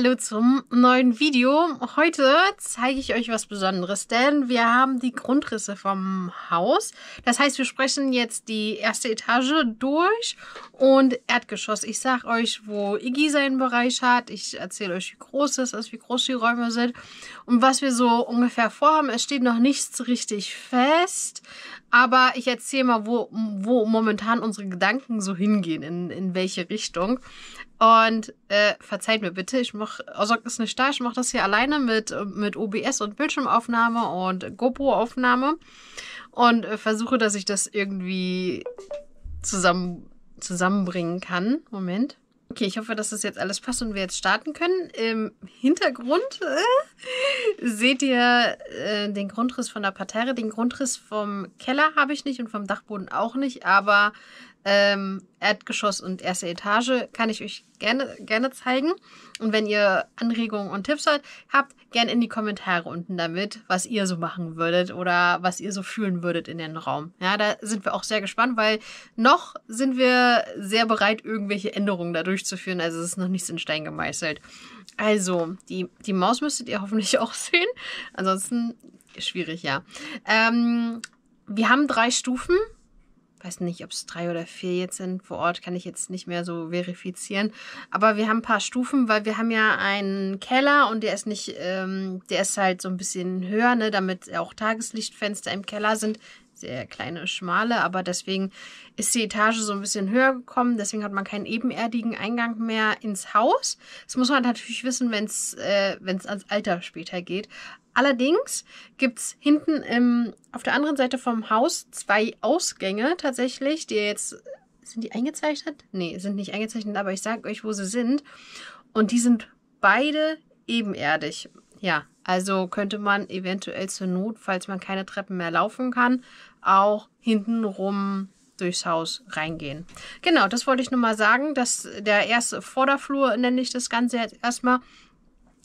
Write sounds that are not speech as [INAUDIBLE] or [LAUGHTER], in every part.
Hallo zum neuen Video. Heute zeige ich euch was Besonderes, denn wir haben die Grundrisse vom Haus. Das heißt, wir sprechen jetzt die erste Etage durch und Erdgeschoss. Ich sage euch, wo Iggy seinen Bereich hat. Ich erzähle euch, wie groß es ist, wie groß die Räume sind und was wir so ungefähr vorhaben. Es steht noch nichts richtig fest, aber ich erzähle mal, wo, wo momentan unsere Gedanken so hingehen, in, in welche Richtung. Und äh, verzeiht mir bitte, ich mache, also ist nicht da, ich mache das hier alleine mit, mit OBS und Bildschirmaufnahme und GoPro-Aufnahme und äh, versuche, dass ich das irgendwie zusammen, zusammenbringen kann. Moment. Okay, ich hoffe, dass das jetzt alles passt und wir jetzt starten können. Im Hintergrund äh, seht ihr äh, den Grundriss von der Parterre. Den Grundriss vom Keller habe ich nicht und vom Dachboden auch nicht, aber ähm, Erdgeschoss und erste Etage kann ich euch gerne, gerne zeigen. Und wenn ihr Anregungen und Tipps habt, habt gerne in die Kommentare unten damit, was ihr so machen würdet oder was ihr so fühlen würdet in den Raum. Ja, da sind wir auch sehr gespannt, weil noch sind wir sehr bereit, irgendwelche Änderungen da durchzuführen. Also es ist noch nichts in Stein gemeißelt. Also, die, die Maus müsstet ihr hoffentlich [LAUGHS] auch sehen. Ansonsten schwierig, ja. Ähm, wir haben drei Stufen weiß nicht, ob es drei oder vier jetzt sind. Vor Ort kann ich jetzt nicht mehr so verifizieren. Aber wir haben ein paar Stufen, weil wir haben ja einen Keller und der ist nicht, ähm, der ist halt so ein bisschen höher, ne, damit auch Tageslichtfenster im Keller sind sehr kleine, schmale, aber deswegen ist die Etage so ein bisschen höher gekommen. Deswegen hat man keinen ebenerdigen Eingang mehr ins Haus. Das muss man natürlich wissen, wenn es äh, ans Alter später geht. Allerdings gibt es hinten im, ähm, auf der anderen Seite vom Haus zwei Ausgänge tatsächlich, die jetzt. Sind die eingezeichnet? Nee, sind nicht eingezeichnet, aber ich sage euch, wo sie sind. Und die sind beide ebenerdig. Ja, also könnte man eventuell zur Not, falls man keine Treppen mehr laufen kann, auch hintenrum durchs Haus reingehen. Genau, das wollte ich nur mal sagen, dass der erste Vorderflur, nenne ich das Ganze jetzt erstmal,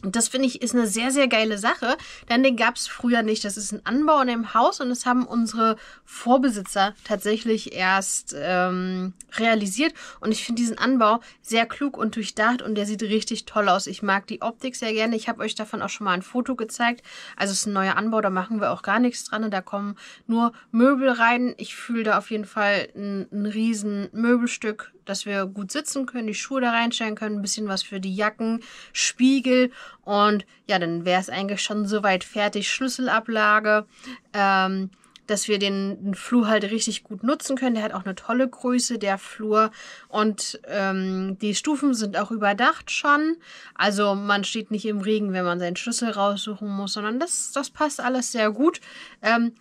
und das finde ich ist eine sehr, sehr geile Sache, denn den gab es früher nicht. Das ist ein Anbau in dem Haus und das haben unsere Vorbesitzer tatsächlich erst ähm, realisiert. Und ich finde diesen Anbau sehr klug und durchdacht und der sieht richtig toll aus. Ich mag die Optik sehr gerne. Ich habe euch davon auch schon mal ein Foto gezeigt. Also es ist ein neuer Anbau, da machen wir auch gar nichts dran. Da kommen nur Möbel rein. Ich fühle da auf jeden Fall ein, ein riesen Möbelstück dass wir gut sitzen können, die Schuhe da reinstellen können, ein bisschen was für die Jacken, Spiegel und ja, dann wäre es eigentlich schon soweit fertig. Schlüsselablage, ähm, dass wir den, den, Flur halt richtig gut nutzen können. Der hat auch eine tolle Größe, der Flur. Und ähm, die Stufen sind auch überdacht schon. Also man steht nicht im Regen, wenn man seinen Schlüssel raussuchen muss, sondern das, das passt alles sehr gut. Ähm,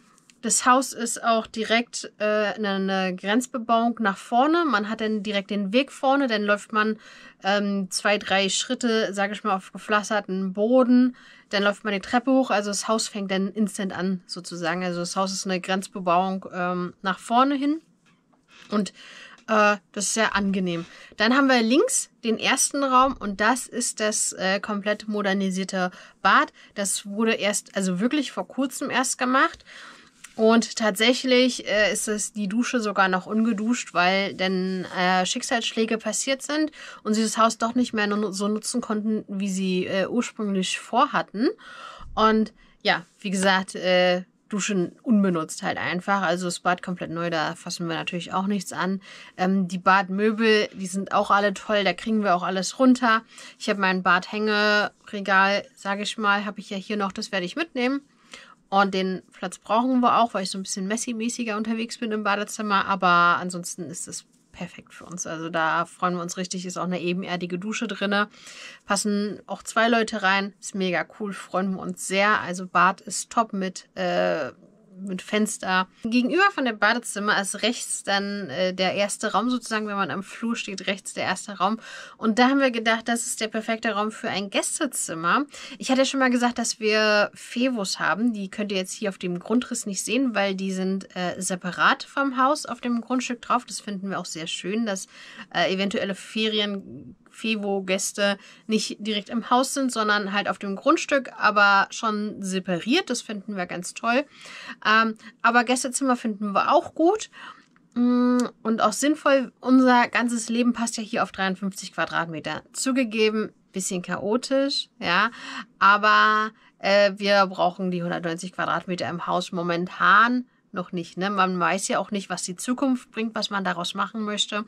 das Haus ist auch direkt äh, eine Grenzbebauung nach vorne. Man hat dann direkt den Weg vorne, dann läuft man ähm, zwei, drei Schritte, sage ich mal, auf gepflasterten Boden. Dann läuft man die Treppe hoch. Also das Haus fängt dann instant an, sozusagen. Also das Haus ist eine Grenzbebauung ähm, nach vorne hin. Und äh, das ist sehr angenehm. Dann haben wir links den ersten Raum und das ist das äh, komplett modernisierte Bad. Das wurde erst, also wirklich vor kurzem erst gemacht. Und tatsächlich äh, ist es die Dusche sogar noch ungeduscht, weil denn äh, Schicksalsschläge passiert sind und sie das Haus doch nicht mehr so nutzen konnten, wie sie äh, ursprünglich vorhatten. Und ja, wie gesagt, äh, Duschen unbenutzt halt einfach. Also das Bad komplett neu, da fassen wir natürlich auch nichts an. Ähm, die Badmöbel, die sind auch alle toll, da kriegen wir auch alles runter. Ich habe mein Badhängeregal, sage ich mal, habe ich ja hier noch, das werde ich mitnehmen. Und den Platz brauchen wir auch, weil ich so ein bisschen messy-mäßiger unterwegs bin im Badezimmer. Aber ansonsten ist es perfekt für uns. Also da freuen wir uns richtig. Ist auch eine ebenerdige Dusche drin. Passen auch zwei Leute rein. Ist mega cool. Freuen wir uns sehr. Also Bad ist top mit äh, mit Fenster. Gegenüber von dem Badezimmer ist rechts dann äh, der erste Raum sozusagen, wenn man am Flur steht, rechts der erste Raum. Und da haben wir gedacht, das ist der perfekte Raum für ein Gästezimmer. Ich hatte ja schon mal gesagt, dass wir Fevos haben. Die könnt ihr jetzt hier auf dem Grundriss nicht sehen, weil die sind äh, separat vom Haus auf dem Grundstück drauf. Das finden wir auch sehr schön, dass äh, eventuelle Ferien Fevo-Gäste nicht direkt im Haus sind, sondern halt auf dem Grundstück, aber schon separiert. Das finden wir ganz toll. Ähm, aber Gästezimmer finden wir auch gut mm, und auch sinnvoll. Unser ganzes Leben passt ja hier auf 53 Quadratmeter. Zugegeben, bisschen chaotisch, ja, aber äh, wir brauchen die 190 Quadratmeter im Haus momentan noch nicht. Ne? Man weiß ja auch nicht, was die Zukunft bringt, was man daraus machen möchte.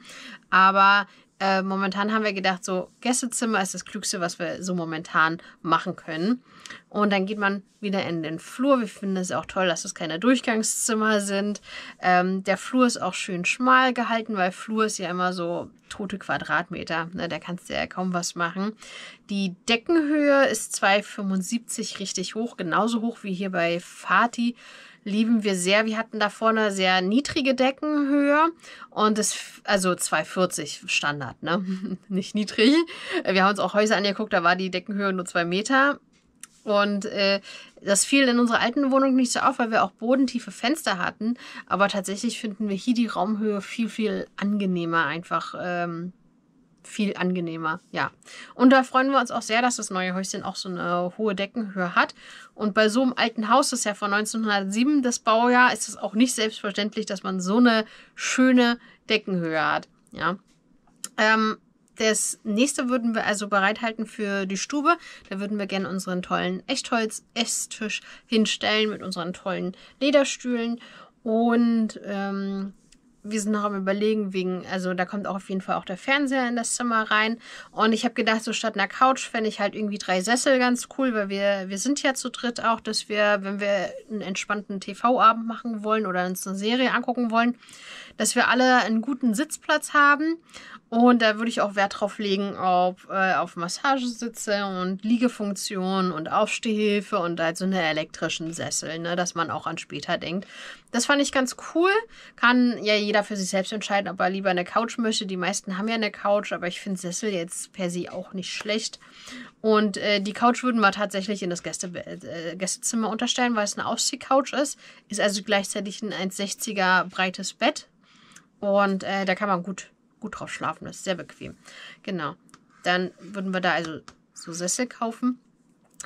Aber äh, momentan haben wir gedacht, so Gästezimmer ist das Klügste, was wir so momentan machen können. Und dann geht man wieder in den Flur. Wir finden es auch toll, dass es keine Durchgangszimmer sind. Ähm, der Flur ist auch schön schmal gehalten, weil Flur ist ja immer so tote Quadratmeter. Ne? Da kannst du ja kaum was machen. Die Deckenhöhe ist 2,75 richtig hoch, genauso hoch wie hier bei Fatih lieben wir sehr. Wir hatten da vorne sehr niedrige Deckenhöhe und es, also 240 Standard, ne? [LAUGHS] Nicht niedrig. Wir haben uns auch Häuser angeguckt, da war die Deckenhöhe nur zwei Meter. Und äh, das fiel in unserer alten Wohnung nicht so auf, weil wir auch bodentiefe Fenster hatten. Aber tatsächlich finden wir hier die Raumhöhe viel, viel angenehmer einfach. Ähm, viel angenehmer, ja. Und da freuen wir uns auch sehr, dass das neue Häuschen auch so eine hohe Deckenhöhe hat. Und bei so einem alten Haus, das ist ja von 1907 das Baujahr, ist es auch nicht selbstverständlich, dass man so eine schöne Deckenhöhe hat, ja. Ähm, das nächste würden wir also bereithalten für die Stube. Da würden wir gerne unseren tollen Echtholz-Esstisch hinstellen mit unseren tollen Lederstühlen und ähm, wir sind noch am überlegen wegen, also da kommt auch auf jeden Fall auch der Fernseher in das Zimmer rein. Und ich habe gedacht, so statt einer Couch fände ich halt irgendwie drei Sessel ganz cool, weil wir, wir sind ja zu dritt auch, dass wir, wenn wir einen entspannten TV-Abend machen wollen oder uns eine Serie angucken wollen, dass wir alle einen guten Sitzplatz haben und da würde ich auch Wert drauf legen, ob äh, auf Massagesitze und Liegefunktion und Aufstehhilfe und halt so eine elektrischen Sessel, ne, dass man auch an später denkt. Das fand ich ganz cool. Kann ja jeder für sich selbst entscheiden, ob er lieber eine Couch möchte. Die meisten haben ja eine Couch, aber ich finde Sessel jetzt per se auch nicht schlecht. Und äh, die Couch würden wir tatsächlich in das Gäste äh, Gästezimmer unterstellen, weil es eine Ausziehcouch ist. Ist also gleichzeitig ein 1,60er breites Bett. Und äh, da kann man gut gut drauf schlafen. Das ist sehr bequem. Genau. Dann würden wir da also so Sessel kaufen.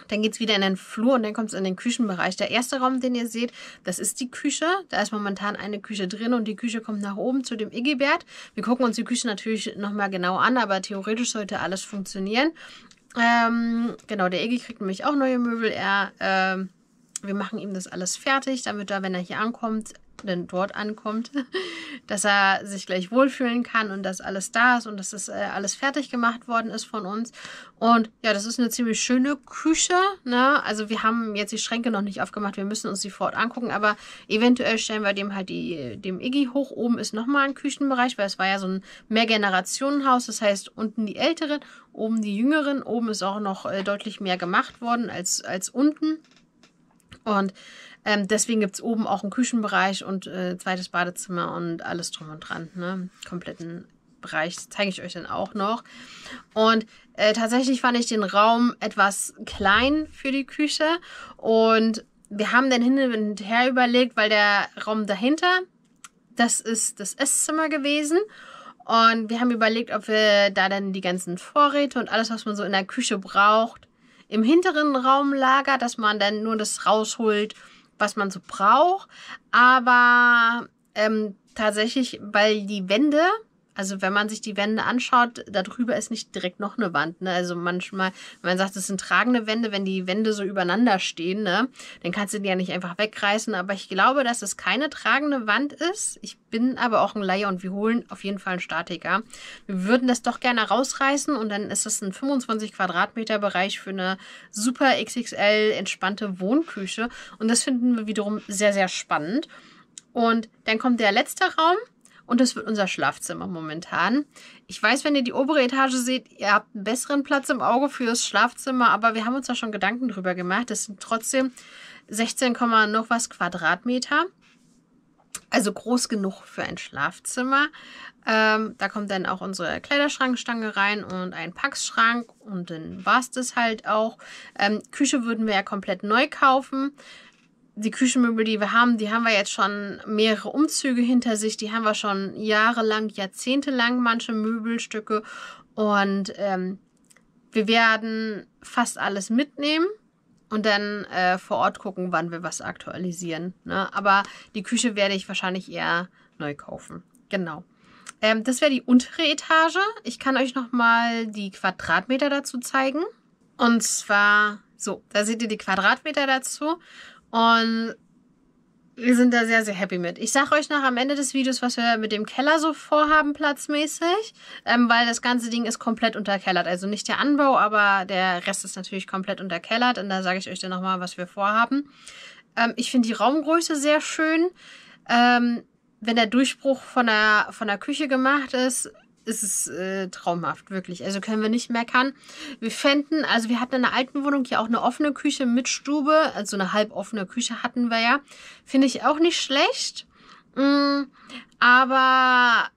Dann geht es wieder in den Flur und dann kommt es in den Küchenbereich. Der erste Raum, den ihr seht, das ist die Küche. Da ist momentan eine Küche drin und die Küche kommt nach oben zu dem Igibert. Wir gucken uns die Küche natürlich nochmal genau an, aber theoretisch sollte alles funktionieren. Ähm, genau, der Iggy kriegt nämlich auch neue Möbel. Er, ähm, wir machen ihm das alles fertig, damit er, wenn er hier ankommt, denn dort ankommt, [LAUGHS] dass er sich gleich wohlfühlen kann und dass alles da ist und dass das äh, alles fertig gemacht worden ist von uns. Und ja, das ist eine ziemlich schöne Küche. Ne? Also wir haben jetzt die Schränke noch nicht aufgemacht, wir müssen uns die vor Ort angucken, aber eventuell stellen wir dem halt die, dem Iggy hoch. Oben ist nochmal ein Küchenbereich, weil es war ja so ein Mehrgenerationenhaus. Das heißt, unten die Älteren, oben die Jüngeren. Oben ist auch noch äh, deutlich mehr gemacht worden als, als unten. Und ähm, deswegen gibt es oben auch einen Küchenbereich und äh, zweites Badezimmer und alles drum und dran. Ne? Kompletten Bereich zeige ich euch dann auch noch. Und äh, tatsächlich fand ich den Raum etwas klein für die Küche und wir haben dann hin und her überlegt, weil der Raum dahinter, das ist das Esszimmer gewesen. Und wir haben überlegt, ob wir da dann die ganzen Vorräte und alles, was man so in der Küche braucht, im hinteren Raum lagert, dass man dann nur das rausholt was man so braucht. Aber ähm, tatsächlich, weil die Wände also wenn man sich die Wände anschaut, darüber ist nicht direkt noch eine Wand. Ne? Also manchmal, wenn man sagt, das sind tragende Wände, wenn die Wände so übereinander stehen, ne? dann kannst du die ja nicht einfach wegreißen. Aber ich glaube, dass es keine tragende Wand ist. Ich bin aber auch ein Laie und wir holen auf jeden Fall einen Statiker. Wir würden das doch gerne rausreißen und dann ist das ein 25 Quadratmeter Bereich für eine super XXL entspannte Wohnküche. Und das finden wir wiederum sehr, sehr spannend. Und dann kommt der letzte Raum und das wird unser Schlafzimmer momentan. Ich weiß, wenn ihr die obere Etage seht, ihr habt einen besseren Platz im Auge fürs Schlafzimmer, aber wir haben uns da schon Gedanken drüber gemacht. Das sind trotzdem 16, noch was Quadratmeter. Also groß genug für ein Schlafzimmer. Ähm, da kommt dann auch unsere Kleiderschrankstange rein und ein Packschrank und dann war es das halt auch. Ähm, Küche würden wir ja komplett neu kaufen die Küchenmöbel, die wir haben, die haben wir jetzt schon mehrere Umzüge hinter sich, die haben wir schon jahrelang, jahrzehntelang, manche Möbelstücke. Und ähm, wir werden fast alles mitnehmen und dann äh, vor Ort gucken, wann wir was aktualisieren. Ne? Aber die Küche werde ich wahrscheinlich eher neu kaufen. Genau. Ähm, das wäre die untere Etage. Ich kann euch nochmal die Quadratmeter dazu zeigen. Und zwar so, da seht ihr die Quadratmeter dazu. Und wir sind da sehr, sehr happy mit. Ich sage euch nach am Ende des Videos, was wir mit dem Keller so vorhaben, platzmäßig, ähm, weil das ganze Ding ist komplett unterkellert. Also nicht der Anbau, aber der Rest ist natürlich komplett unterkellert und da sage ich euch dann nochmal, was wir vorhaben. Ähm, ich finde die Raumgröße sehr schön. Ähm, wenn der Durchbruch von der, von der Küche gemacht ist, ist es äh, traumhaft, wirklich. Also können wir nicht meckern. Wir fänden, also wir hatten in der alten Wohnung ja auch eine offene Küche mit Stube, also eine halboffene Küche hatten wir ja. Finde ich auch nicht schlecht. Mm, aber,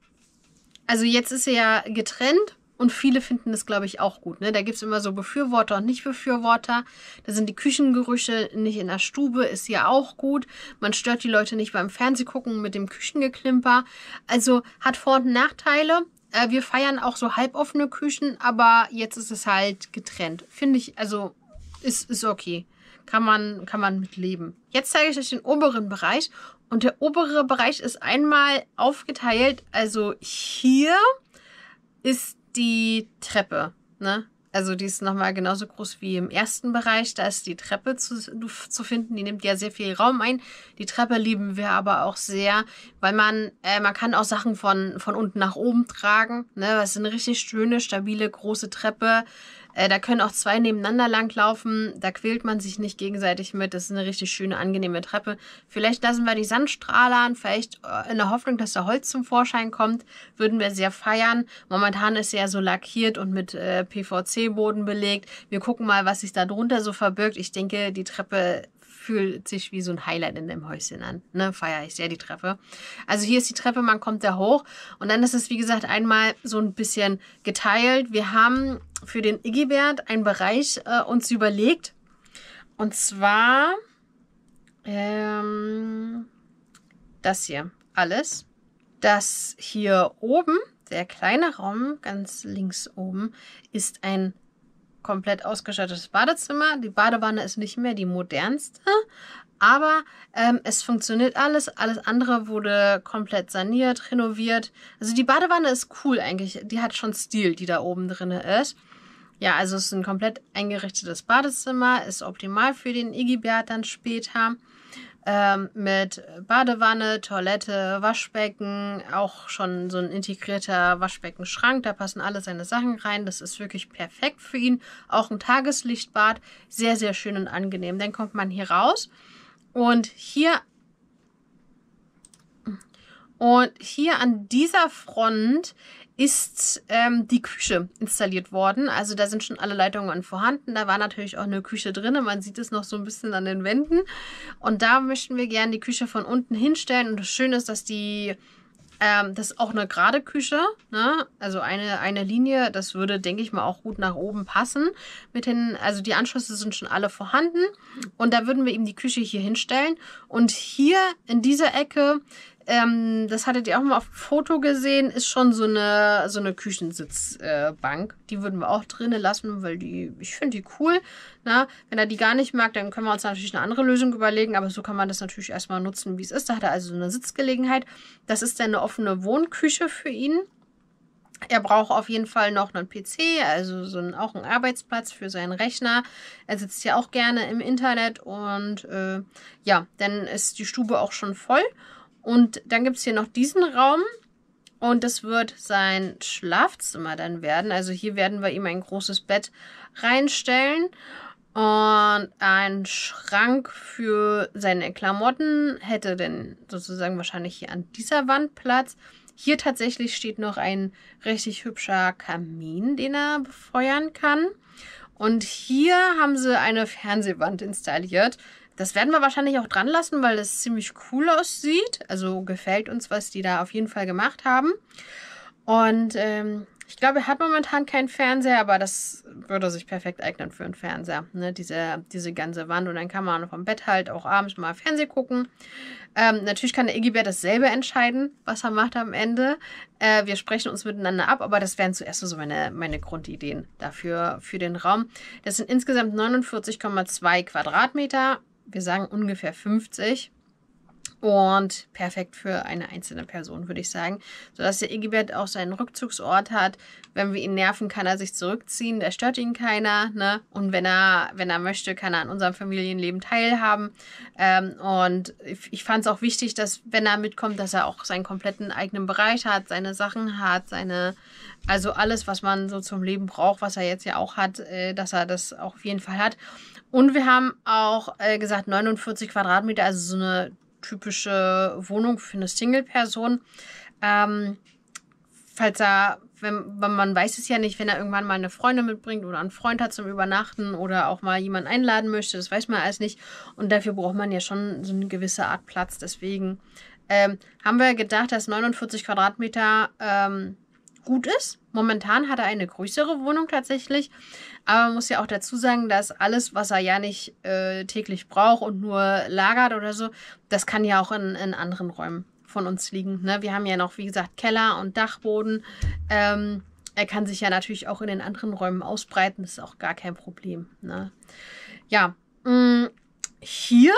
also jetzt ist sie ja getrennt. Und viele finden das, glaube ich, auch gut. Ne? Da gibt es immer so Befürworter und Nicht-Befürworter. Da sind die Küchengerüche nicht in der Stube, ist ja auch gut. Man stört die Leute nicht beim Fernsehgucken mit dem Küchengeklimper. Also hat Vor- und Nachteile. Äh, wir feiern auch so halboffene Küchen, aber jetzt ist es halt getrennt. Finde ich, also ist, ist okay. Kann man, kann man mit leben. Jetzt zeige ich euch den oberen Bereich. Und der obere Bereich ist einmal aufgeteilt. Also hier ist die Treppe. Ne? Also die ist nochmal genauso groß wie im ersten Bereich. Da ist die Treppe zu, zu finden. Die nimmt ja sehr viel Raum ein. Die Treppe lieben wir aber auch sehr, weil man, äh, man kann auch Sachen von, von unten nach oben tragen. Ne? Das ist eine richtig schöne, stabile, große Treppe. Äh, da können auch zwei nebeneinander langlaufen. Da quält man sich nicht gegenseitig mit. Das ist eine richtig schöne, angenehme Treppe. Vielleicht lassen wir die Sandstrahler an. Vielleicht äh, in der Hoffnung, dass da Holz zum Vorschein kommt, würden wir sehr feiern. Momentan ist sie ja so lackiert und mit äh, PVC-Boden belegt. Wir gucken mal, was sich da drunter so verbirgt. Ich denke, die Treppe fühlt sich wie so ein Highlight in dem Häuschen an. Ne? Feier ich sehr die Treppe. Also hier ist die Treppe, man kommt da hoch und dann ist es, wie gesagt, einmal so ein bisschen geteilt. Wir haben für den Iggy-Wert einen Bereich äh, uns überlegt. Und zwar ähm, das hier alles. Das hier oben, der kleine Raum ganz links oben, ist ein komplett ausgestattetes Badezimmer. Die Badewanne ist nicht mehr die modernste, aber ähm, es funktioniert alles. Alles andere wurde komplett saniert, renoviert. Also die Badewanne ist cool eigentlich. Die hat schon Stil, die da oben drin ist. Ja, also es ist ein komplett eingerichtetes Badezimmer, ist optimal für den Igibert dann später. Ähm, mit Badewanne, Toilette, Waschbecken, auch schon so ein integrierter Waschbeckenschrank. Da passen alle seine Sachen rein. Das ist wirklich perfekt für ihn. Auch ein Tageslichtbad, sehr, sehr schön und angenehm. Dann kommt man hier raus und hier und hier an dieser Front ist ähm, die Küche installiert worden. Also da sind schon alle Leitungen vorhanden. Da war natürlich auch eine Küche drin. Man sieht es noch so ein bisschen an den Wänden. Und da möchten wir gerne die Küche von unten hinstellen. Und das Schöne ist, dass die ähm, das ist auch eine gerade Küche, ne? also eine, eine Linie. Das würde, denke ich mal, auch gut nach oben passen. Mit den, also die Anschlüsse sind schon alle vorhanden. Und da würden wir eben die Küche hier hinstellen. Und hier in dieser Ecke ähm, das hattet ihr auch mal auf dem Foto gesehen, ist schon so eine, so eine Küchensitzbank. Äh, die würden wir auch drinnen lassen, weil die, ich finde die cool. Na, ne? wenn er die gar nicht mag, dann können wir uns natürlich eine andere Lösung überlegen, aber so kann man das natürlich erstmal nutzen, wie es ist. Da hat er also eine Sitzgelegenheit. Das ist dann eine offene Wohnküche für ihn. Er braucht auf jeden Fall noch einen PC, also so einen, auch einen Arbeitsplatz für seinen Rechner. Er sitzt ja auch gerne im Internet und äh, ja, dann ist die Stube auch schon voll. Und dann gibt es hier noch diesen Raum. Und das wird sein Schlafzimmer dann werden. Also hier werden wir ihm ein großes Bett reinstellen und ein Schrank für seine Klamotten. Hätte dann sozusagen wahrscheinlich hier an dieser Wand Platz. Hier tatsächlich steht noch ein richtig hübscher Kamin, den er befeuern kann. Und hier haben sie eine Fernsehwand installiert. Das werden wir wahrscheinlich auch dran lassen, weil das ziemlich cool aussieht. Also gefällt uns, was die da auf jeden Fall gemacht haben. Und ähm, ich glaube, er hat momentan keinen Fernseher, aber das würde sich perfekt eignen für einen Fernseher. Ne? Diese, diese ganze Wand und dann kann man vom Bett halt auch abends mal Fernsehen gucken. Ähm, natürlich kann der Iggy Bär dasselbe entscheiden, was er macht am Ende. Äh, wir sprechen uns miteinander ab, aber das wären zuerst so meine, meine Grundideen dafür für den Raum. Das sind insgesamt 49,2 Quadratmeter wir sagen ungefähr 50 und perfekt für eine einzelne Person, würde ich sagen. Sodass der Igibert auch seinen Rückzugsort hat. Wenn wir ihn nerven, kann er sich zurückziehen, da stört ihn keiner. Ne? Und wenn er, wenn er möchte, kann er an unserem Familienleben teilhaben. Ähm, und ich, ich fand es auch wichtig, dass, wenn er mitkommt, dass er auch seinen kompletten eigenen Bereich hat, seine Sachen hat, seine, also alles, was man so zum Leben braucht, was er jetzt ja auch hat, äh, dass er das auch auf jeden Fall hat. Und wir haben auch äh, gesagt 49 Quadratmeter, also so eine typische Wohnung für eine Single-Person. Ähm, falls er, wenn, man weiß es ja nicht, wenn er irgendwann mal eine Freundin mitbringt oder einen Freund hat zum Übernachten oder auch mal jemanden einladen möchte, das weiß man alles nicht. Und dafür braucht man ja schon so eine gewisse Art Platz. Deswegen ähm, haben wir gedacht, dass 49 Quadratmeter ähm, gut ist. Momentan hat er eine größere Wohnung tatsächlich, aber man muss ja auch dazu sagen, dass alles, was er ja nicht äh, täglich braucht und nur lagert oder so, das kann ja auch in, in anderen Räumen von uns liegen. Ne? Wir haben ja noch, wie gesagt, Keller und Dachboden. Ähm, er kann sich ja natürlich auch in den anderen Räumen ausbreiten, das ist auch gar kein Problem. Ne? Ja, mh, mm, hier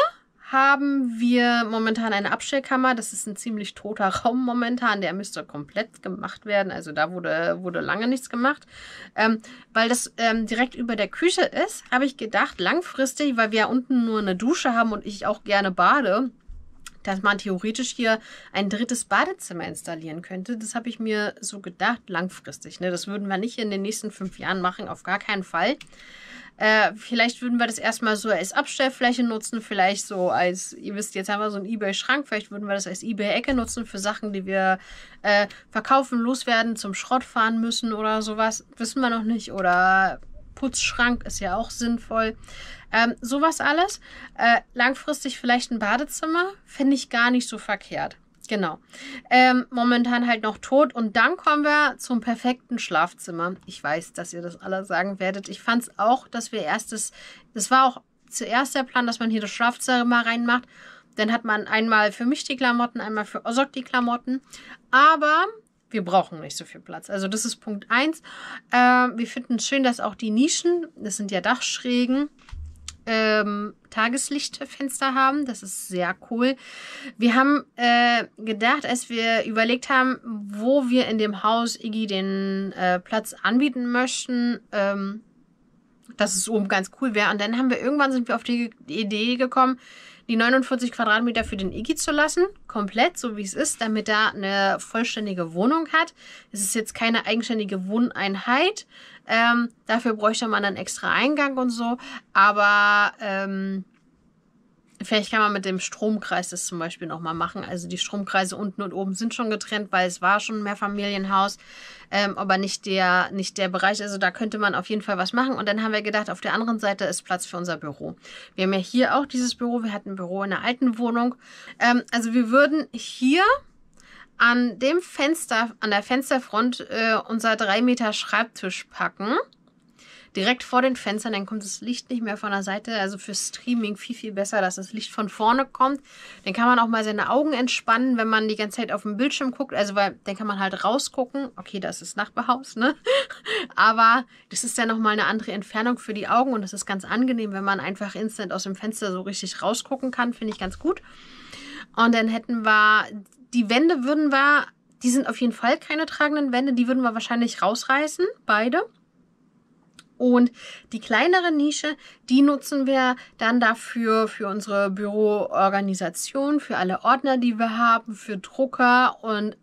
haben wir momentan eine Abstellkammer. Das ist ein ziemlich toter [LAUGHS] Raum momentan. Der müsste komplett gemacht werden. Also da wurde, wurde lange nichts gemacht. Ähm, weil das ähm, direkt über der Küche ist, habe ich gedacht, langfristig, weil wir ja unten nur eine Dusche haben und ich auch gerne bade, dass man theoretisch hier ein drittes Badezimmer installieren könnte. Das habe ich mir so gedacht, langfristig. Ne? Das würden wir nicht in den nächsten fünf Jahren machen, auf gar keinen Fall. Äh, vielleicht würden wir das erstmal so als Abstellfläche nutzen, vielleicht so als, ihr wisst, jetzt haben wir so einen Ebay-Schrank, vielleicht würden wir das als Ebay-Ecke nutzen für Sachen, die wir äh, verkaufen, loswerden, zum Schrott fahren müssen oder sowas. Wissen wir noch nicht. Oder Putzschrank ist ja auch sinnvoll. Ähm, sowas alles. Äh, langfristig vielleicht ein Badezimmer, finde ich gar nicht so verkehrt. Genau. Ähm, momentan halt noch tot. Und dann kommen wir zum perfekten Schlafzimmer. Ich weiß, dass ihr das alle sagen werdet. Ich fand es auch, dass wir erstes, das war auch zuerst der Plan, dass man hier das Schlafzimmer reinmacht. Dann hat man einmal für mich die Klamotten, einmal für Osok die Klamotten. Aber wir brauchen nicht so viel Platz. Also das ist Punkt 1. Ähm, wir finden es schön, dass auch die Nischen, das sind ja Dachschrägen, ähm, Tageslichtfenster haben. Das ist sehr cool. Wir haben äh, gedacht, als wir überlegt haben, wo wir in dem Haus Iggy den äh, Platz anbieten möchten, ähm, dass es oben ganz cool wäre. Und dann haben wir irgendwann sind wir auf die Idee gekommen, die 49 Quadratmeter für den Iggy zu lassen, komplett, so wie es ist, damit er eine vollständige Wohnung hat. Es ist jetzt keine eigenständige Wohneinheit, ähm, dafür bräuchte man dann extra Eingang und so. Aber ähm, vielleicht kann man mit dem Stromkreis das zum Beispiel nochmal machen. Also die Stromkreise unten und oben sind schon getrennt, weil es war schon ein Mehrfamilienhaus, ähm, aber nicht der, nicht der Bereich. Also da könnte man auf jeden Fall was machen. Und dann haben wir gedacht, auf der anderen Seite ist Platz für unser Büro. Wir haben ja hier auch dieses Büro. Wir hatten ein Büro in der alten Wohnung. Ähm, also wir würden hier an dem Fenster, an der Fensterfront äh, unser 3 Meter Schreibtisch packen. Direkt vor den Fenstern, dann kommt das Licht nicht mehr von der Seite. Also für Streaming viel, viel besser, dass das Licht von vorne kommt. Dann kann man auch mal seine Augen entspannen, wenn man die ganze Zeit auf dem Bildschirm guckt. Also, weil dann kann man halt rausgucken. Okay, das ist Nachbarhaus, ne? [LAUGHS] Aber das ist ja nochmal eine andere Entfernung für die Augen und das ist ganz angenehm, wenn man einfach instant aus dem Fenster so richtig rausgucken kann. Finde ich ganz gut. Und dann hätten wir die Wände würden wir, die sind auf jeden Fall keine tragenden Wände, die würden wir wahrscheinlich rausreißen, beide. Und die kleinere Nische, die nutzen wir dann dafür, für unsere Büroorganisation, für alle Ordner, die wir haben, für Drucker und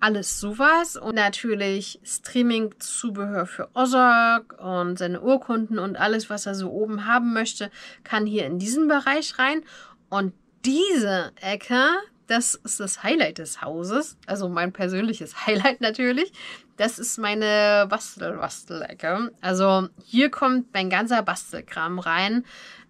alles sowas. Und natürlich Streaming-Zubehör für Ozark und seine Urkunden und alles, was er so oben haben möchte, kann hier in diesen Bereich rein. Und diese Ecke, das ist das Highlight des Hauses. Also mein persönliches [LAUGHS] Highlight natürlich. Das ist meine Bastel-Bastel-Ecke. Also hier kommt mein ganzer Bastelkram rein.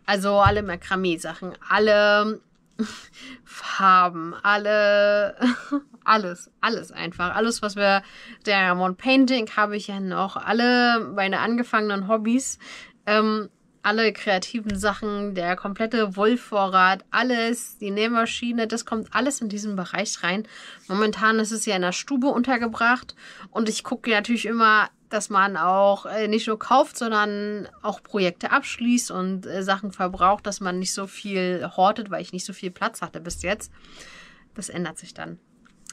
Also alle Makramee-Sachen, alle [LAUGHS] Farben, alle, [LAUGHS] alles, alles einfach. Alles, was wir, der Ramon Painting habe ich ja noch, alle meine angefangenen Hobbys. Ähm, alle kreativen Sachen, der komplette Wollvorrat, alles, die Nähmaschine, das kommt alles in diesen Bereich rein. Momentan ist es ja in der Stube untergebracht und ich gucke natürlich immer, dass man auch äh, nicht nur kauft, sondern auch Projekte abschließt und äh, Sachen verbraucht, dass man nicht so viel hortet, weil ich nicht so viel Platz hatte bis jetzt. Das ändert sich dann.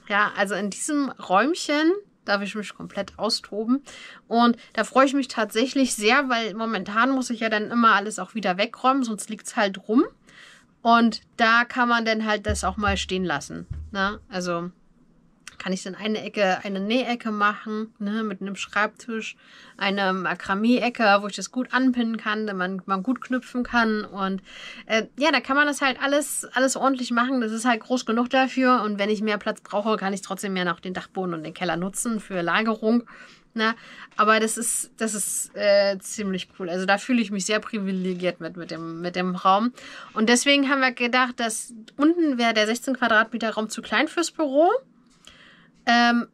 Ja, also in diesem Räumchen darf ich mich komplett austoben. Und da freue ich mich tatsächlich sehr, weil momentan muss ich ja dann immer alles auch wieder wegräumen, sonst liegt es halt rum. Und da kann man dann halt das auch mal stehen lassen. Ne? Also kann ich dann eine Ecke, eine Nähecke machen, ne, mit einem Schreibtisch, eine Makramee-Ecke, wo ich das gut anpinnen kann, damit man, man gut knüpfen kann. Und äh, ja, da kann man das halt alles, alles ordentlich machen. Das ist halt groß genug dafür. Und wenn ich mehr Platz brauche, kann ich trotzdem mehr noch den Dachboden und den Keller nutzen für Lagerung. Na, ne? aber das ist, das ist äh, ziemlich cool. Also da fühle ich mich sehr privilegiert mit, mit, dem, mit dem Raum. Und deswegen haben wir gedacht, dass unten wäre der 16 Quadratmeter Raum zu klein fürs Büro. Ähm,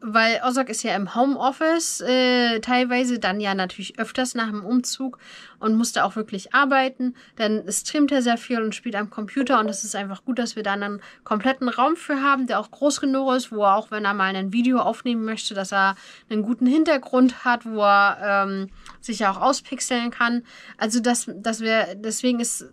weil Osok ist ja im Homeoffice, äh, teilweise dann ja natürlich öfters nach dem Umzug und musste auch wirklich arbeiten. Dann streamt er sehr viel und spielt am Computer und das ist einfach gut, dass wir da einen kompletten Raum für haben, der auch groß genug ist, wo er auch, wenn er mal ein Video aufnehmen möchte, dass er einen guten Hintergrund hat, wo er ähm, sich ja auch auspixeln kann. Also dass, dass wir, deswegen ist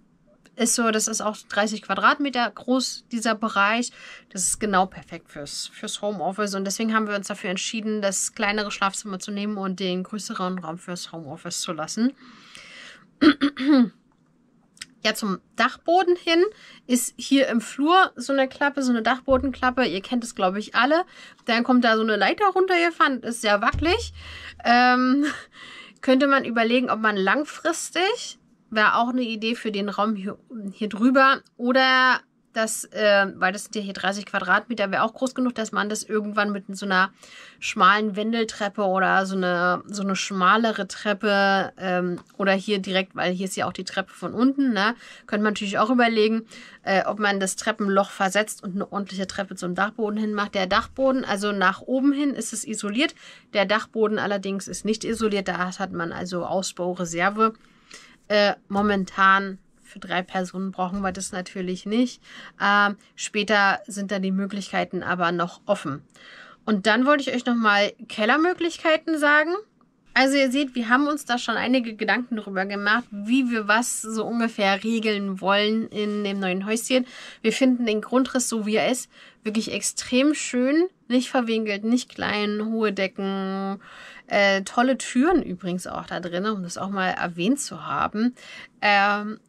ist so, das ist auch 30 Quadratmeter groß, dieser Bereich. Das ist genau perfekt fürs, fürs Homeoffice. Und deswegen haben wir uns dafür entschieden, das kleinere Schlafzimmer zu nehmen und den größeren Raum fürs Homeoffice zu lassen. Ja, zum Dachboden hin ist hier im Flur so eine Klappe, so eine Dachbodenklappe. Ihr kennt es, glaube ich, alle. Dann kommt da so eine Leiter runtergefahren, ist sehr wackelig. Ähm, [LAUGHS] könnte man überlegen, ob man langfristig wäre auch eine Idee für den Raum hier, hier drüber. Oder das, äh, weil das sind ja hier 30 Quadratmeter, wäre auch groß genug, dass man das irgendwann mit so einer schmalen Wendeltreppe oder so eine, so eine schmalere Treppe ähm, oder hier direkt, weil hier ist ja auch die Treppe von unten, ne? Könnte man natürlich auch überlegen, äh, ob man das Treppenloch versetzt und eine ordentliche Treppe zum Dachboden hin macht. Der Dachboden, also nach oben hin ist es isoliert, der Dachboden allerdings ist nicht isoliert, da hat man also Ausbaureserve äh, momentan für drei Personen brauchen wir das natürlich nicht. Ähm, später sind da die Möglichkeiten aber noch offen. Und dann wollte ich euch nochmal Kellermöglichkeiten sagen. Also ihr seht, wir haben uns da schon einige Gedanken darüber gemacht, wie wir was so ungefähr regeln wollen in dem neuen Häuschen. Wir finden den Grundriss, so wie er ist, wirklich extrem schön. Nicht verwinkelt, nicht klein, hohe Decken, äh, tolle Türen übrigens auch da drin, um das auch mal erwähnt zu haben. Ähm,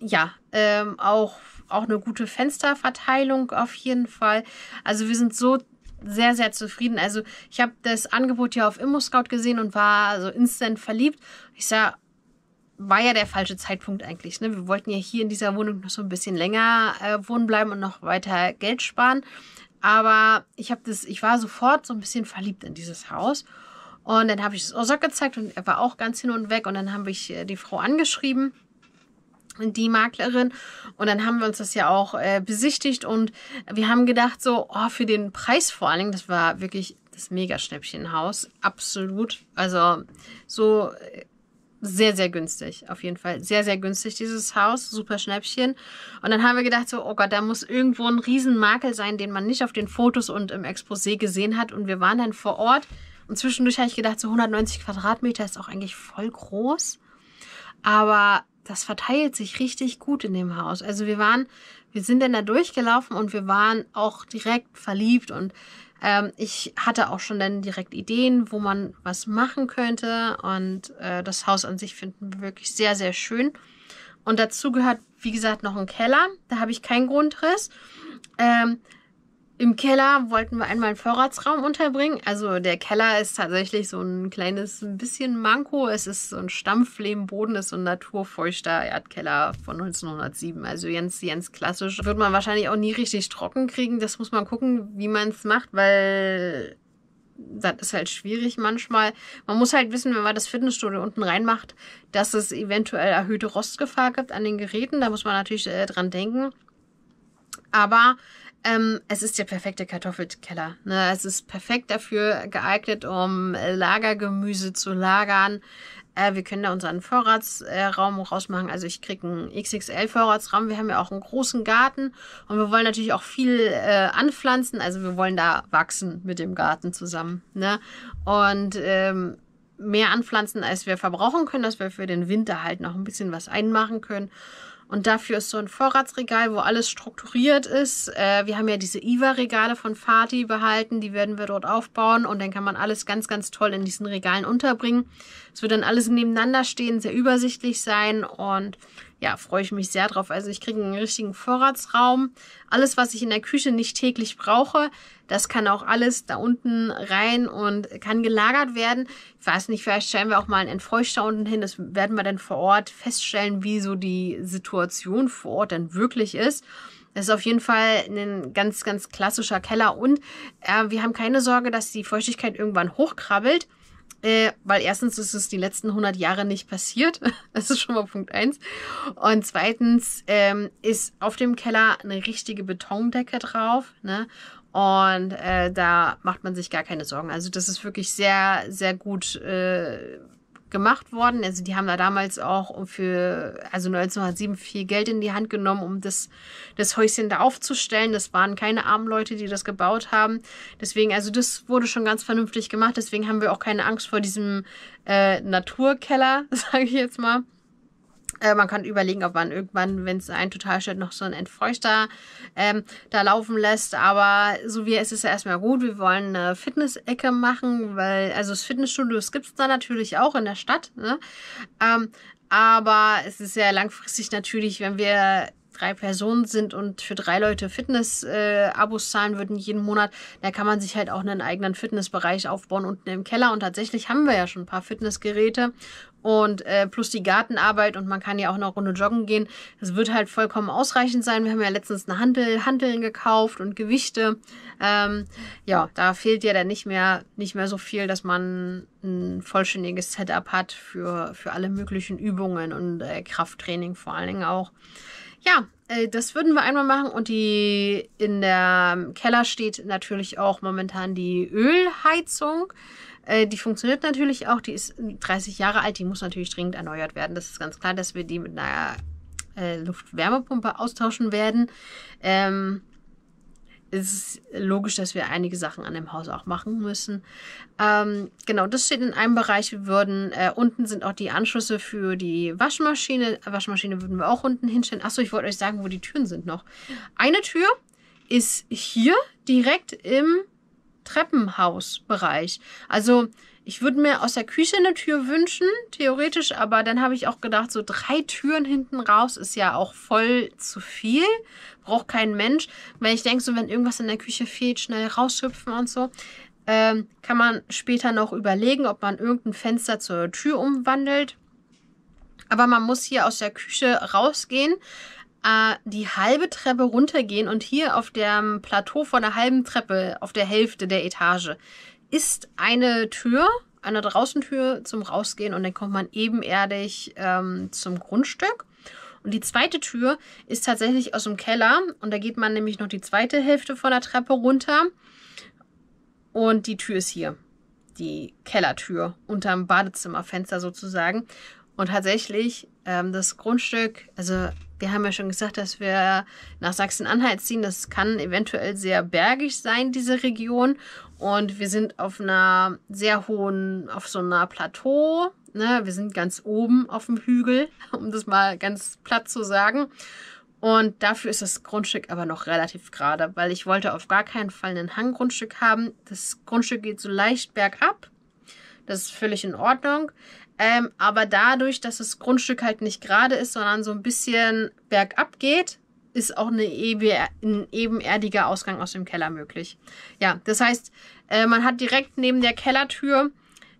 ja, ähm, auch, auch eine gute Fensterverteilung auf jeden Fall. Also wir sind so sehr, sehr zufrieden. Also ich habe das Angebot ja auf ImmoScout gesehen und war so instant verliebt. Ich sah, war ja der falsche Zeitpunkt eigentlich. Ne? Wir wollten ja hier in dieser Wohnung noch so ein bisschen länger äh, wohnen bleiben und noch weiter Geld sparen. Aber ich habe das, ich war sofort so ein bisschen verliebt in dieses Haus. Und dann habe ich es Osok gezeigt und er war auch ganz hin und weg. Und dann habe ich äh, die Frau angeschrieben, die Maklerin. Und dann haben wir uns das ja auch äh, besichtigt und wir haben gedacht, so, oh, für den Preis vor allen Dingen, das war wirklich das Mega-Schnäppchenhaus. Absolut. Also so äh, sehr, sehr günstig, auf jeden Fall. Sehr, sehr günstig, dieses Haus. Super Schnäppchen. Und dann haben wir gedacht, so, oh Gott, da muss irgendwo ein Riesenmakel sein, den man nicht auf den Fotos und im Exposé gesehen hat. Und wir waren dann vor Ort. Und zwischendurch habe ich gedacht, so 190 Quadratmeter ist auch eigentlich voll groß. Aber das verteilt sich richtig gut in dem Haus. Also wir waren, wir sind dann da durchgelaufen und wir waren auch direkt verliebt und ähm, ich hatte auch schon dann direkt Ideen, wo man was machen könnte. Und äh, das Haus an sich finden wir wirklich sehr, sehr schön. Und dazu gehört, wie gesagt, noch ein Keller. Da habe ich keinen Grundriss. Ähm, im Keller wollten wir einmal einen Vorratsraum unterbringen. Also der Keller ist tatsächlich so ein kleines bisschen Manko. Es ist so ein Stampflehmboden, ist so ein naturfeuchter Erdkeller von 1907. Also ganz, ganz klassisch. Wird man wahrscheinlich auch nie richtig trocken kriegen. Das muss man gucken, wie man es macht, weil das ist halt schwierig manchmal. Man muss halt wissen, wenn man das Fitnessstudio unten reinmacht, dass es eventuell erhöhte Rostgefahr gibt an den Geräten. Da muss man natürlich äh, dran denken. Aber ähm, es ist der perfekte Kartoffelkeller. Ne? Es ist perfekt dafür geeignet, um äh, Lagergemüse zu lagern. Äh, wir können da unseren Vorratsraum äh, rausmachen. Also ich kriege einen XXL-Vorratsraum. Wir haben ja auch einen großen Garten und wir wollen natürlich auch viel äh, anpflanzen. Also wir wollen da wachsen mit dem Garten zusammen. Ne? Und ähm, mehr anpflanzen, als wir verbrauchen können, dass wir für den Winter halt noch ein bisschen was einmachen können. Und dafür ist so ein Vorratsregal, wo alles strukturiert ist. Äh, wir haben ja diese IVA-Regale von Fati behalten, die werden wir dort aufbauen und dann kann man alles ganz, ganz toll in diesen Regalen unterbringen. Es wird dann alles nebeneinander stehen, sehr übersichtlich sein und ja, freue ich mich sehr drauf. Also ich kriege einen richtigen Vorratsraum. Alles, was ich in der Küche nicht täglich brauche, das kann auch alles da unten rein und kann gelagert werden. Ich weiß nicht, vielleicht stellen wir auch mal einen Entfeuchter unten hin. Das werden wir dann vor Ort feststellen, wie so die Situation vor Ort dann wirklich ist. Das ist auf jeden Fall ein ganz, ganz klassischer Keller. Und äh, wir haben keine Sorge, dass die Feuchtigkeit irgendwann hochkrabbelt. Äh, weil erstens ist es die letzten 100 Jahre nicht passiert. [LAUGHS] Das ist schon mal Punkt eins. Und zweitens ähm, ist auf dem Keller eine richtige Betondecke drauf. Ne? Und äh, da macht man sich gar keine Sorgen. Also das ist wirklich sehr, sehr gut äh, gemacht worden. Also die haben da damals auch für, also 1907 viel Geld in die Hand genommen, um das, das Häuschen da aufzustellen. Das waren keine armen Leute, die das gebaut haben. Deswegen, also das wurde schon ganz vernünftig gemacht. Deswegen haben wir auch keine Angst vor diesem äh, Naturkeller, [LAUGHS] sage ich jetzt mal. Äh, man kann überlegen, ob man irgendwann, wenn es einen total stört, noch so einen Entfeuchter ähm, da laufen lässt. Aber so wie es ist ja erstmal gut. Wir wollen eine Fitness-Ecke machen, weil, also das Fitnessstudio, gibt es da natürlich auch in der Stadt. Ne? Ähm, aber es ist ja langfristig natürlich, wenn wir drei Personen sind und für drei Leute Fitness-Abos äh, zahlen würden jeden Monat, da kann man sich halt auch einen eigenen Fitnessbereich aufbauen unten im Keller. Und tatsächlich haben wir ja schon ein paar Fitnessgeräte und äh, plus die Gartenarbeit und man kann ja auch noch Runde joggen gehen. Das wird halt vollkommen ausreichend sein. Wir haben ja letztens eine Handel, Handeln gekauft und Gewichte. Ähm, ja, da fehlt ja dann nicht mehr, nicht mehr so viel, dass man ein vollständiges Setup hat für, für alle möglichen Übungen und äh, Krafttraining vor allen Dingen auch. Ja, äh, das würden wir einmal machen. Und die in der ähm, Keller steht natürlich auch momentan die Ölheizung. Äh, die funktioniert natürlich auch, die ist 30 Jahre alt, die muss natürlich dringend erneuert werden. Das ist ganz klar, dass wir die mit einer äh, Luftwärmepumpe austauschen werden. Ähm, es ist logisch, dass wir einige Sachen an dem Haus auch machen müssen. Ähm, genau, das steht in einem Bereich. Wir würden, äh, unten sind auch die Anschlüsse für die Waschmaschine. Waschmaschine würden wir auch unten hinstellen. Achso, ich wollte euch sagen, wo die Türen sind noch. Eine Tür ist hier direkt im Treppenhausbereich. Also ich würde mir aus der Küche eine Tür wünschen, theoretisch, aber dann habe ich auch gedacht, so drei Türen hinten raus ist ja auch voll zu viel. Braucht kein Mensch. Weil ich denke, so, wenn irgendwas in der Küche fehlt, schnell rausschüpfen und so. Ähm, kann man später noch überlegen, ob man irgendein Fenster zur Tür umwandelt. Aber man muss hier aus der Küche rausgehen äh, die halbe Treppe runtergehen und hier auf dem Plateau von der halben Treppe, auf der Hälfte der Etage, ist eine Tür, eine Draußentür zum Rausgehen und dann kommt man ebenerdig ähm, zum Grundstück. Und die zweite Tür ist tatsächlich aus dem Keller und da geht man nämlich noch die zweite Hälfte von der Treppe runter. Und die Tür ist hier. Die Kellertür unterm Badezimmerfenster sozusagen. Und tatsächlich, ähm, das Grundstück, also wir haben ja schon gesagt, dass wir nach Sachsen-Anhalt ziehen. Das kann eventuell sehr bergig sein, diese Region. Und wir sind auf einer sehr hohen, auf so einer Plateau. Ne? Wir sind ganz oben auf dem Hügel, [LAUGHS] um das mal ganz platt zu sagen. Und dafür ist das Grundstück aber noch relativ gerade, weil ich wollte auf gar keinen Fall ein Hanggrundstück haben. Das Grundstück geht so leicht bergab. Das ist völlig in Ordnung. Ähm, aber dadurch, dass das Grundstück halt nicht gerade ist, sondern so ein bisschen bergab geht, ist auch eine EBR, ein ebenerdiger Ausgang aus dem Keller möglich. Ja, das heißt, äh, man hat direkt neben der Kellertür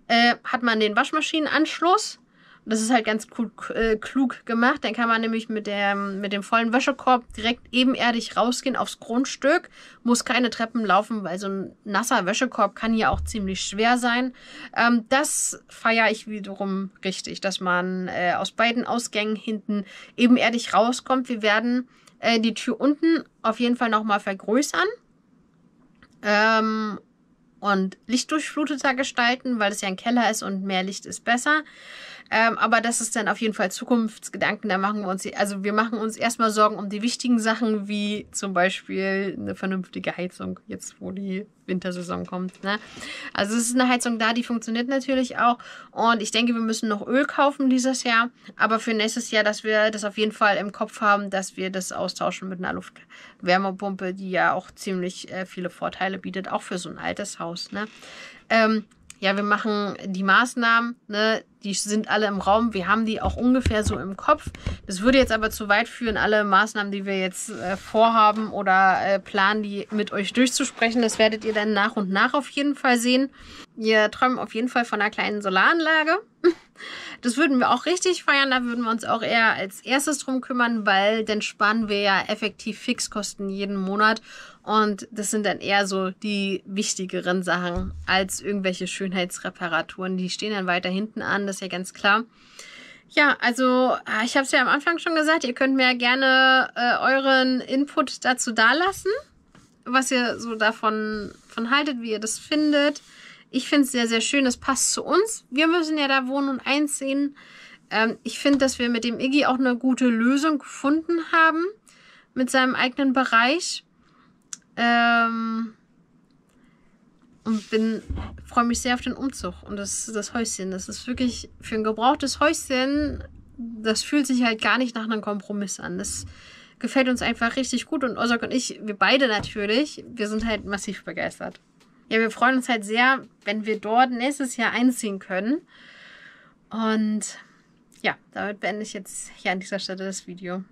äh, hat man den Waschmaschinenanschluss und das ist halt ganz klug, äh, klug gemacht. Dann kann man nämlich mit, der, mit dem vollen Wäschekorb direkt ebenerdig rausgehen aufs Grundstück, muss keine Treppen laufen, weil so ein nasser Wäschekorb kann ja auch ziemlich schwer sein. Ähm, das feiere ich wiederum richtig, dass man äh, aus beiden Ausgängen hinten ebenerdig rauskommt. Wir werden äh, die Tür unten auf jeden Fall nochmal vergrößern. Ähm, und lichtdurchfluteter gestalten, weil es ja ein Keller ist und mehr Licht ist besser. Ähm, aber das ist dann auf jeden Fall Zukunftsgedanken. Da machen wir uns, also wir machen uns erstmal Sorgen um die wichtigen Sachen, wie zum Beispiel eine vernünftige Heizung, jetzt wo die Wintersaison kommt. Ne? Also es ist eine Heizung da, die funktioniert natürlich auch. Und ich denke, wir müssen noch Öl kaufen dieses Jahr. Aber für nächstes Jahr, dass wir das auf jeden Fall im Kopf haben, dass wir das austauschen mit einer Luftwärmepumpe, die ja auch ziemlich äh, viele Vorteile bietet, auch für so ein altes Haus. Ne? Ähm, ja, wir machen die Maßnahmen, ne, die sind alle im Raum, wir haben die auch ungefähr so im Kopf. Das würde jetzt aber zu weit führen, alle Maßnahmen, die wir jetzt äh, vorhaben oder äh, planen, die mit euch durchzusprechen. Das werdet ihr dann nach und nach auf jeden Fall sehen. Wir träumen auf jeden Fall von einer kleinen Solaranlage. [LAUGHS] Das würden wir auch richtig feiern. Da würden wir uns auch eher als erstes drum kümmern, weil dann sparen wir ja effektiv Fixkosten jeden Monat. Und das sind dann eher so die wichtigeren Sachen als irgendwelche Schönheitsreparaturen. Die stehen dann weiter hinten an, das ist ja ganz klar. Ja, also ah, ich habe es ja am Anfang schon gesagt, ihr könnt mir ja gerne äh, euren Input dazu dalassen, was ihr so davon von haltet, wie ihr das findet. Ich finde es sehr, sehr schön. Es passt zu uns. Wir müssen ja da wohnen und einziehen. Ähm, ich finde, dass wir mit dem Iggy auch eine gute Lösung gefunden haben. Mit seinem eigenen Bereich. Ähm, und bin freue mich sehr auf den Umzug und das das Häuschen. Das ist wirklich für ein gebrauchtes Häuschen. Das fühlt sich halt gar nicht nach einem Kompromiss an. Das gefällt uns einfach richtig gut und Osak und ich, wir beide natürlich, wir sind halt massiv begeistert ja, wir freuen uns halt sehr, wenn wir dort nächstes Jahr einziehen können. Und ja, damit beende ich jetzt hier an dieser Stelle das Video.